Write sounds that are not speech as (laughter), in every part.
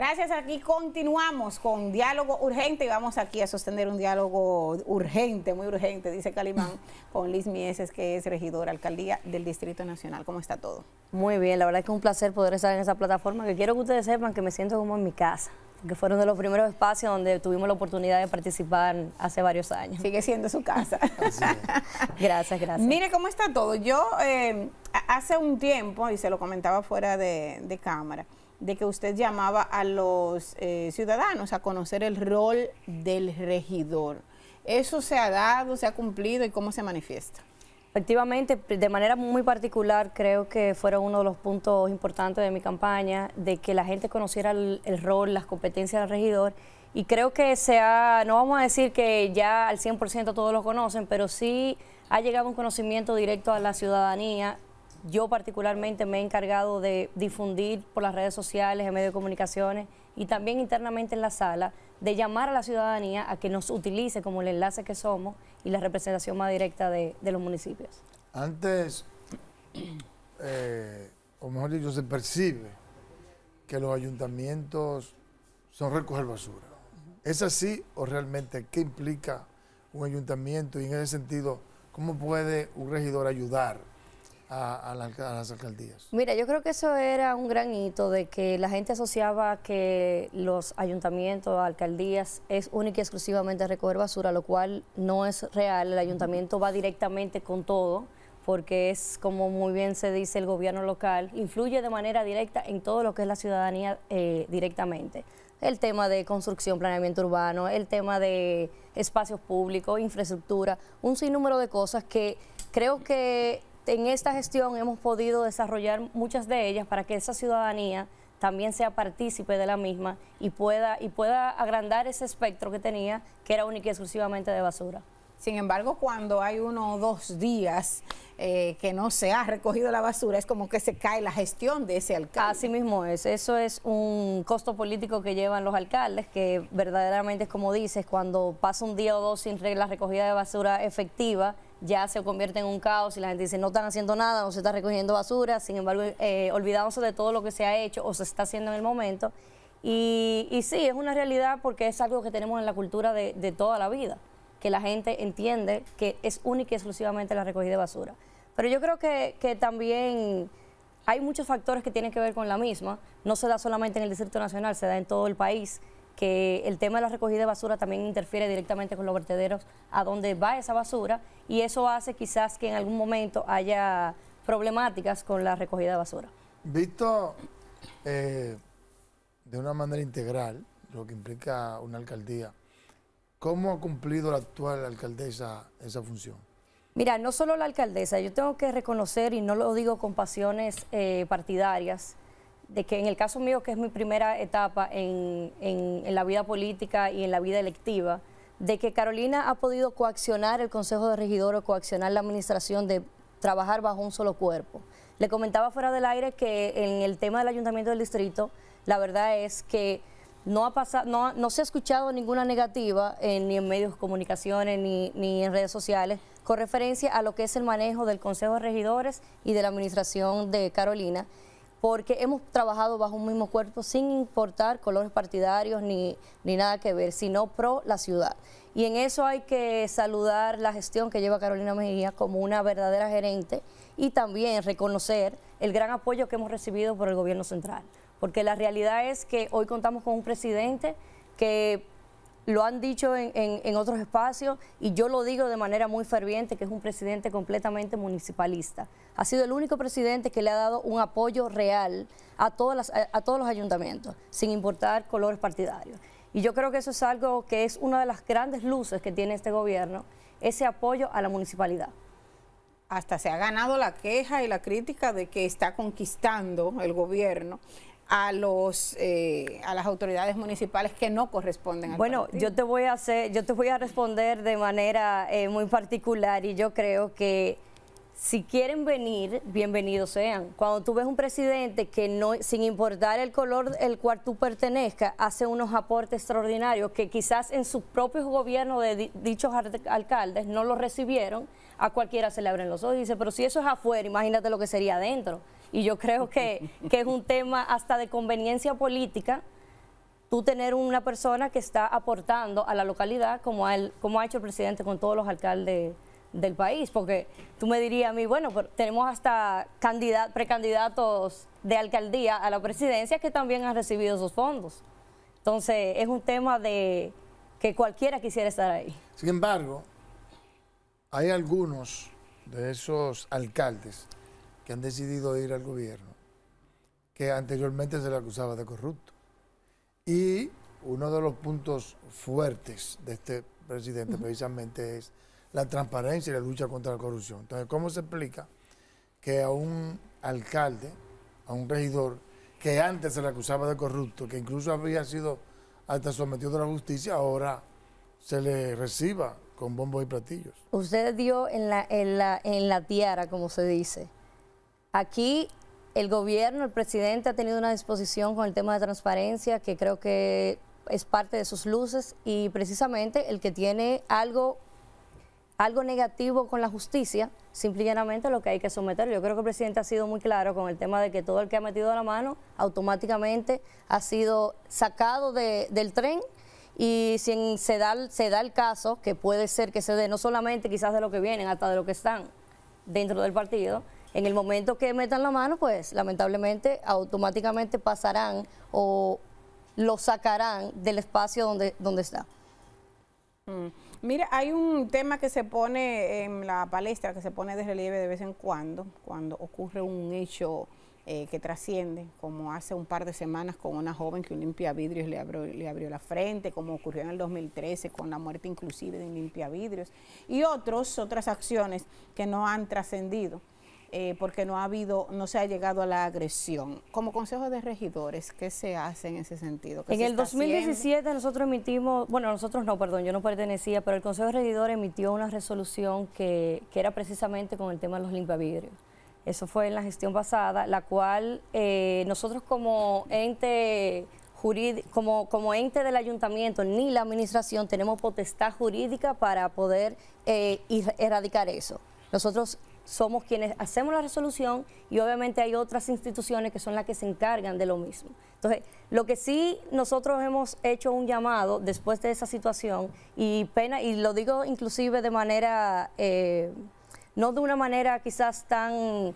Gracias, aquí continuamos con diálogo urgente y vamos aquí a sostener un diálogo urgente, muy urgente, dice Calimán, (laughs) con Liz Mieses, que es regidora, alcaldía del Distrito Nacional. ¿Cómo está todo? Muy bien, la verdad es que es un placer poder estar en esa plataforma, que quiero que ustedes sepan que me siento como en mi casa que fueron de los primeros espacios donde tuvimos la oportunidad de participar hace varios años. Sigue siendo su casa. (laughs) gracias, gracias. Mire cómo está todo. Yo eh, hace un tiempo, y se lo comentaba fuera de, de cámara, de que usted llamaba a los eh, ciudadanos a conocer el rol del regidor. ¿Eso se ha dado, se ha cumplido y cómo se manifiesta? Efectivamente, de manera muy particular, creo que fueron uno de los puntos importantes de mi campaña, de que la gente conociera el, el rol, las competencias del regidor. Y creo que se ha, no vamos a decir que ya al 100% todos lo conocen, pero sí ha llegado un conocimiento directo a la ciudadanía yo particularmente me he encargado de difundir por las redes sociales, en medios de comunicaciones y también internamente en la sala, de llamar a la ciudadanía a que nos utilice como el enlace que somos y la representación más directa de, los municipios. Antes, eh, o mejor dicho, se percibe que los ayuntamientos son recoger basura. ¿Es así o realmente qué implica un ayuntamiento y en ese sentido, cómo puede un regidor ayudar a, las alcaldías. Mira, yo creo que eso era un gran hito de que la gente asociaba que los ayuntamientos, alcaldías, es única y exclusivamente recoger basura, lo cual no es real. El ayuntamiento va directamente con todo porque es como muy bien se dice el gobierno local, influye de manera directa en todo lo que es la ciudadanía eh, directamente. El tema de construcción, planeamiento urbano, el tema de espacios públicos, infraestructura, un sinnúmero de cosas que creo que en esta gestión hemos podido desarrollar muchas de ellas para que esa ciudadanía también sea partícipe de la misma y pueda, y pueda agrandar ese espectro que tenía, que era única y exclusivamente de basura. Sin embargo, cuando hay uno o dos días eh, que no se ha recogido la basura, es como que se cae la gestión de ese alcalde. Así mismo es. Eso es un costo político que llevan los alcaldes, que verdaderamente es como dices, cuando pasa un día o dos sin la recogida de basura efectiva, ya se convierte en un caos y la gente dice no están haciendo nada, no se está recogiendo basura, sin embargo, eh, de todo lo que se ha hecho o se está haciendo en el momento. Y, sí, es una realidad porque es algo que tenemos en la cultura de, toda la vida, que la gente entiende que es única y exclusivamente la recogida de basura. Pero yo creo que, que también hay muchos factores que tienen que ver con la misma, no se da solamente en el Distrito Nacional, se da en todo el país que el tema de la recogida de basura también interfiere directamente con los vertederos a donde va esa basura y eso hace quizás que en algún momento haya problemáticas con la recogida de basura. Visto eh, de una manera integral, lo que implica una alcaldía, ¿cómo ha cumplido la actual alcaldesa esa función? Mira, no solo la alcaldesa, yo tengo que reconocer, y no lo digo con pasiones eh, partidarias, de que en el caso mío, que es mi primera etapa en, la vida política y en la vida electiva, de que Carolina ha podido coaccionar el Consejo de Regidores, coaccionar la administración de trabajar bajo un solo cuerpo. Le comentaba fuera del aire que en el tema del ayuntamiento del distrito, la verdad es que no, ha pasado, no, se ha escuchado ninguna negativa eh, ni en medios de comunicaciones ni, ni, en redes sociales con referencia a lo que es el manejo del Consejo de Regidores y de la Administración de Carolina porque hemos trabajado bajo un mismo cuerpo sin importar colores partidarios ni, ni nada que ver, sino pro la ciudad. Y en eso hay que saludar la gestión que lleva Carolina Mejía como una verdadera gerente y también reconocer el gran apoyo que hemos recibido por el gobierno central. Porque la realidad es que hoy contamos con un presidente que lo han dicho en, otros espacios y yo lo digo de manera muy ferviente, que es un presidente completamente municipalista. Ha sido el único presidente que le ha dado un apoyo real a, a todos los ayuntamientos, sin importar colores partidarios. Y yo creo que eso es algo que es una de las grandes luces que tiene este gobierno, ese apoyo a la municipalidad hasta se ha ganado la queja y la crítica de que está conquistando el gobierno a los eh, a las autoridades municipales que no corresponden al bueno yo te voy a hacer yo te voy a responder de manera eh, muy particular y yo creo que si quieren venir, bienvenidos sean. Cuando tú ves un presidente que no, sin importar el color el cual tú pertenezcas, hace unos aportes extraordinarios que quizás en sus propios gobiernos de dichos alcaldes no los recibieron, a cualquiera se le abren los ojos y dice, pero si eso es afuera, imagínate lo que sería adentro. Y yo creo que, es un tema hasta de conveniencia política tú tener una persona que está aportando a la localidad como, como ha hecho el presidente con todos los alcaldes del país, porque tú me dirías a mí, bueno, tenemos hasta precandidatos de alcaldía a la presidencia que también han recibido esos fondos. Entonces, es un tema de que cualquiera quisiera estar ahí. Sin embargo, hay algunos de esos alcaldes han decidido ir al gobierno, que anteriormente se le acusaba de corrupto. Y uno de los puntos fuertes de este presidente precisamente es la transparencia y la lucha contra la corrupción. Entonces, ¿cómo se explica que a un alcalde, a un regidor, que antes se le acusaba de corrupto, que incluso había sido hasta sometido a la justicia, ahora se le reciba con bombos y platillos? Usted dio en la, en la, en la tiara, como se dice Aquí el gobierno, el presidente ha tenido una disposición con el tema de transparencia que creo que es parte de sus luces y precisamente el que tiene algo algo negativo con la justicia, simplemente lo que hay que someter. Yo creo que el presidente ha sido muy claro con el tema de que todo el que ha metido la mano automáticamente ha sido sacado del tren y si se, da, se da el caso, que puede ser que se dé no solamente quizás de lo que vienen, hasta de lo que están dentro del partido, en el momento que metan la mano, pues lamentablemente automáticamente pasarán o lo sacarán del espacio donde, donde está. Mm. Mira, hay un tema que se pone en la palestra, que se pone de relieve de vez en cuando, cuando ocurre un hecho eh, que trasciende, como hace un par de semanas con una joven que un vidrios le abrió, le abrió la frente, como ocurrió en el 2013 con la muerte inclusive de un limpiavidrios, y otros, otras acciones que no han trascendido. Eh, porque no ha habido, no se ha llegado a la agresión. Como Consejo de Regidores, ¿qué se hace en ese sentido? En el 2017 nosotros emitimos, bueno, nosotros no, perdón, yo no pertenecía, pero el Consejo de Regidores emitió una resolución que, era precisamente con el tema de los limpavidrios. Eso fue en la gestión pasada, la cual eh, nosotros como ente como, como ente del ayuntamiento ni la administración tenemos potestad jurídica para poder eh, erradicar eso. Nosotros somos quienes hacemos la resolución y obviamente hay otras instituciones que son las que se encargan de lo mismo. Entonces, lo que sí nosotros hemos hecho un llamado después de esa situación y pena, y lo digo inclusive de manera, eh, no de una manera quizás tan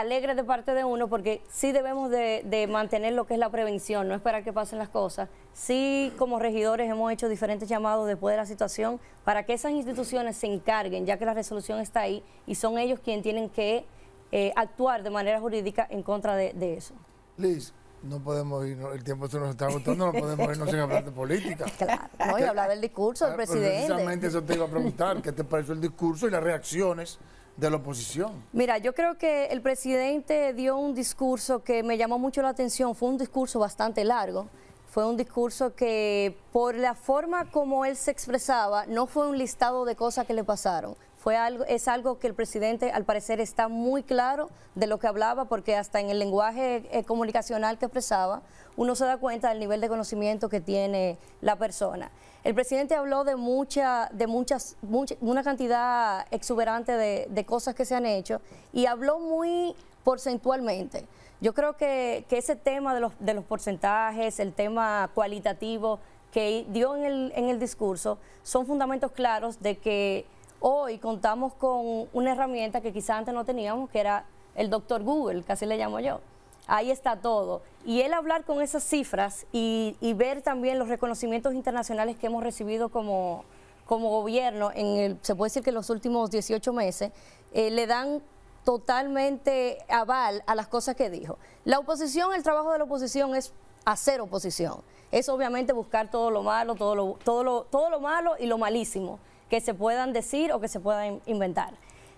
alegre de parte de uno porque sí debemos de, mantener lo que es la prevención, no esperar que pasen las cosas. Sí, como regidores hemos hecho diferentes llamados después de la situación para que esas instituciones se encarguen, ya que la resolución está ahí y son ellos quienes tienen que eh, actuar de manera jurídica en contra de, eso. Liz, no podemos irnos, el tiempo se nos está agotando, no podemos irnos sin hablar de política. (laughs) Claro, no, y este, hablar del discurso del ah, presidente. Precisamente eso te iba a preguntar, ¿qué te pareció el discurso y las reacciones de la oposición. Mira, yo creo que el presidente dio un discurso que me llamó mucho la atención, fue un discurso bastante largo, fue un discurso que por la forma como él se expresaba, no fue un listado de cosas que le pasaron, fue algo, es algo que el presidente al parecer está muy claro de lo que hablaba, porque hasta en el lenguaje eh, comunicacional que expresaba, uno se da cuenta del nivel de conocimiento que tiene la persona. El presidente habló de mucha, de muchas, una cantidad exuberante de, cosas que se han hecho y habló muy porcentualmente. Yo creo que, ese tema de los, de los, porcentajes, el tema cualitativo que dio en el, en el discurso, son fundamentos claros de que Hoy contamos con una herramienta que quizás antes no teníamos, que era el doctor Google, casi le llamo yo. Ahí está todo. Y él hablar con esas cifras y, ver también los reconocimientos internacionales que hemos recibido como, gobierno, en el, se puede decir que en los últimos 18 meses, eh, le dan totalmente aval a las cosas que dijo. La oposición, el trabajo de la oposición es hacer oposición. Es obviamente buscar todo lo malo, todo lo, todo lo, todo lo malo y lo malísimo que se puedan decir o que se puedan inventar.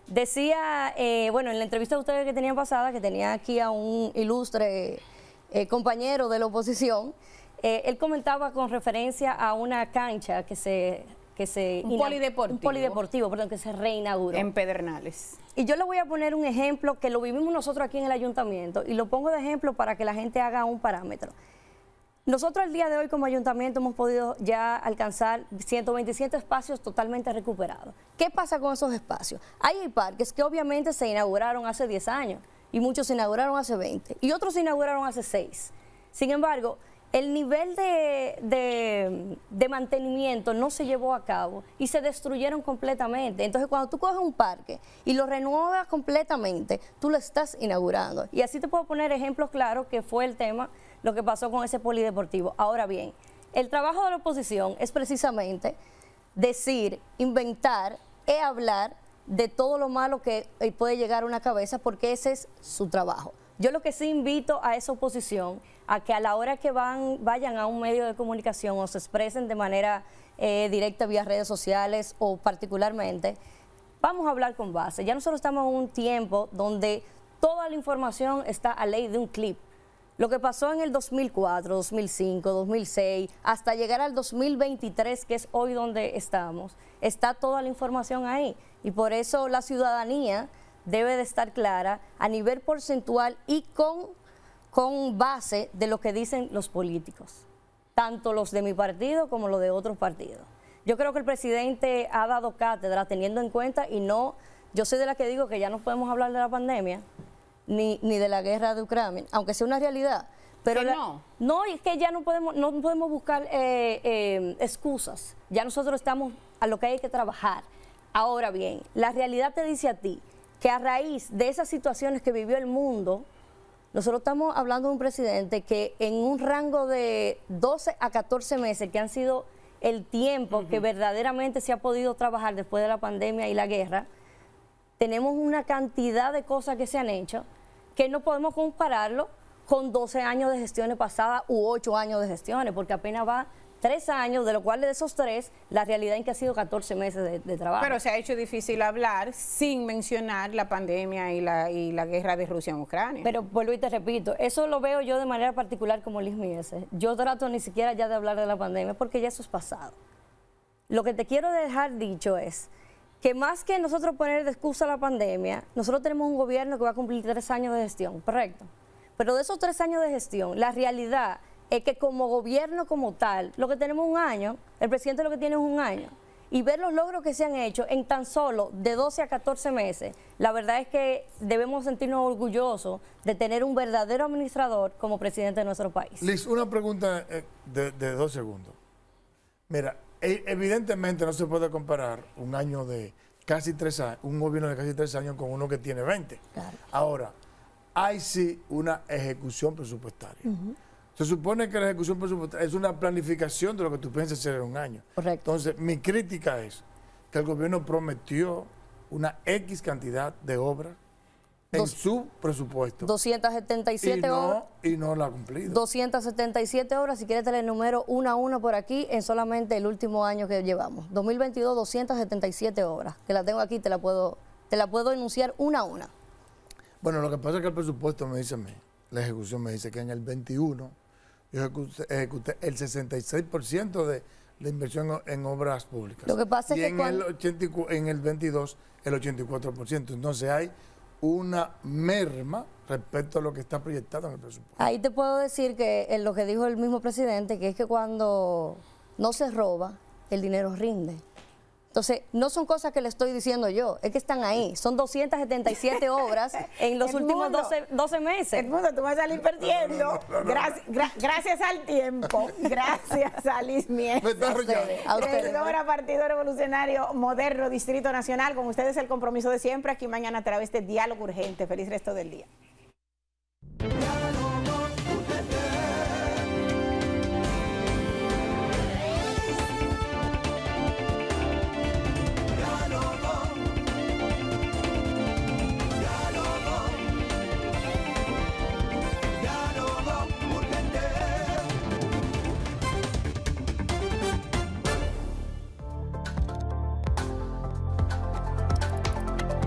Decía, eh, bueno, en la entrevista de ustedes que tenían pasada, que tenía aquí a un ilustre eh, compañero de la oposición, eh, él comentaba con referencia a una cancha que se... Que se un polideportivo. Un polideportivo, perdón, que se reinauguró. En Pedernales. Y yo le voy a poner un ejemplo que lo vivimos nosotros aquí en el ayuntamiento y lo pongo de ejemplo para que la gente haga un parámetro. Nosotros el día de hoy como ayuntamiento hemos podido ya alcanzar 127 espacios totalmente recuperados. ¿Qué pasa con esos espacios? Hay parques que obviamente se inauguraron hace 10 años y muchos se inauguraron hace 20 y otros se inauguraron hace 6. Sin embargo, el nivel de, de, de, mantenimiento no se llevó a cabo y se destruyeron completamente. Entonces, cuando tú coges un parque y lo renuevas completamente, tú lo estás inaugurando. Y así te puedo poner ejemplos claros que fue el tema lo que pasó con ese polideportivo. Ahora bien, el trabajo de la oposición es precisamente decir, inventar e hablar de todo lo malo que eh, puede llegar a una cabeza porque ese es su trabajo. Yo lo que sí invito a esa oposición a que a la hora que van, vayan a un medio de comunicación o se expresen de manera eh, directa vía redes sociales o particularmente, vamos a hablar con base. Ya nosotros estamos en un tiempo donde toda la información está a ley de un clip. Lo que pasó en el 2004, 2005, 2006, hasta llegar al 2023, que es hoy donde estamos, está toda la información ahí. Y por eso la ciudadanía debe de estar clara a nivel porcentual y con, con base de lo que dicen los políticos, tanto los de mi partido como los de otros partidos. Yo creo que el presidente ha dado cátedra teniendo en cuenta y no, yo soy de la que digo que ya no podemos hablar de la pandemia, ni, ni de la guerra de Ucrania, aunque sea una realidad. Pero no. No, es que ya no podemos, no podemos buscar eh, eh, excusas. Ya nosotros estamos a lo que hay que trabajar. Ahora bien, la realidad te dice a ti que a raíz de esas situaciones que vivió el mundo, nosotros estamos hablando de un presidente que en un rango de 12 a 14 meses, que han sido el tiempo que verdaderamente se ha podido trabajar después de la pandemia y la guerra, tenemos una cantidad de cosas que se han hecho que no podemos compararlo con 12 años de gestiones pasadas u 8 años de gestiones, porque apenas va tres años, de los cuales de esos tres, la realidad es que ha sido 14 meses de, trabajo. Pero se ha hecho difícil hablar sin mencionar la pandemia y la, guerra de Rusia en Ucrania. Pero vuelvo y te repito, eso lo veo yo de manera particular como Liz Mieses. Yo trato ni siquiera ya de hablar de la pandemia porque ya eso es pasado. Lo que te quiero dejar dicho es que más que nosotros poner de excusa la pandemia, nosotros tenemos un gobierno que va a cumplir tres años de gestión, correcto. Pero de esos tres años de gestión, la realidad es que como gobierno como tal, lo que tenemos un año, el presidente lo que tiene es un año. Y ver los logros que se han hecho en tan solo de 12 a 14 meses, la verdad es que debemos sentirnos orgullosos de tener un verdadero administrador como presidente de nuestro país. Liz, una pregunta eh, de, de dos segundos. Mira, e, evidentemente no se puede comparar un año de casi tres años, un gobierno de casi tres años con uno que tiene 20. Ahora, hay sí una ejecución presupuestaria. Se supone que la ejecución presupuestaria es una planificación de lo que tú piensas hacer en un año. Correcto. Entonces, mi crítica es que el gobierno prometió una X cantidad de obras en su presupuesto. 277 y no, Y no la ha cumplido. 277 horas, si quieres te la enumero una a una por aquí en solamente el último año que llevamos. 2022, 277 horas. Que la tengo aquí, te la puedo, te la puedo enunciar una a una. Bueno, lo que pasa es que el presupuesto me dice a la ejecución me dice que en el 21 yo ejecuté, el 66% de la inversión en obras públicas. Lo que pasa es que en, el 80, en el 22 el 84%. Entonces hay una merma respecto a lo que está proyectado en el presupuesto. Ahí te puedo decir que eh, lo que dijo el mismo presidente, que es que cuando no se roba, el dinero rinde. Entonces, no son cosas que le estoy diciendo yo, es que están ahí. Son 277 obras (laughs) en los últimos 12, meses. El mundo, tú vas a salir perdiendo. gracias, gracias al tiempo. (laughs) Gracias a Mies. Partido Revolucionario Moderno, Distrito Nacional. Con ustedes el compromiso de siempre aquí mañana a través de Diálogo Urgente. Feliz resto del día.